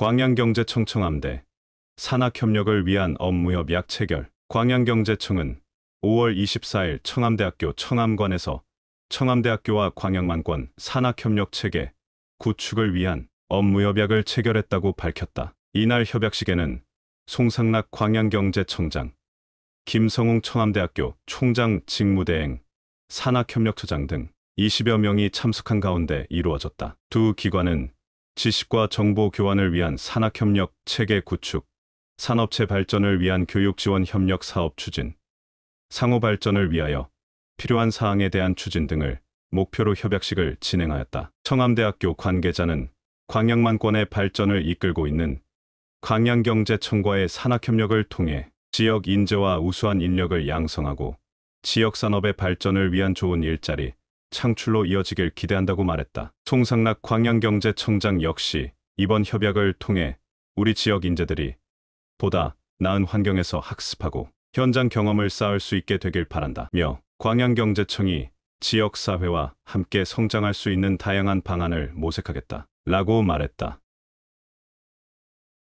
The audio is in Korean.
광양경제청청함대 산학협력을 위한 업무협 약 체결 광양경제청은 5월 24일 청암대학교 청암관에서 청암대학교와 광양만권 산학협력 체계 구축을 위한 업무협약을 체결했다고 밝혔다. 이날 협약식에는 송상락 광양경제청장, 김성웅 청암대학교 총장 직무대행, 산학협력처장 등 20여 명이 참석한 가운데 이루어졌다. 두 기관은 지식과 정보 교환을 위한 산학협력 체계 구축, 산업체 발전을 위한 교육 지원 협력 사업 추진, 상호 발전을 위하여 필요한 사항에 대한 추진 등을 목표로 협약식을 진행하였다. 청암대학교 관계자는 광양만권의 발전을 이끌고 있는 광양경제청과의 산학협력을 통해 지역 인재와 우수한 인력을 양성하고 지역 산업의 발전을 위한 좋은 일자리, 창출로 이어지길 기대한다고 말했다. 송상락 광양경제청장 역시 이번 협약을 통해 우리 지역 인재들이 보다 나은 환경에서 학습하고 현장 경험을 쌓을 수 있게 되길 바란다. 며 광양경제청이 지역사회와 함께 성장할 수 있는 다양한 방안을 모색하겠다. 라고 말했다.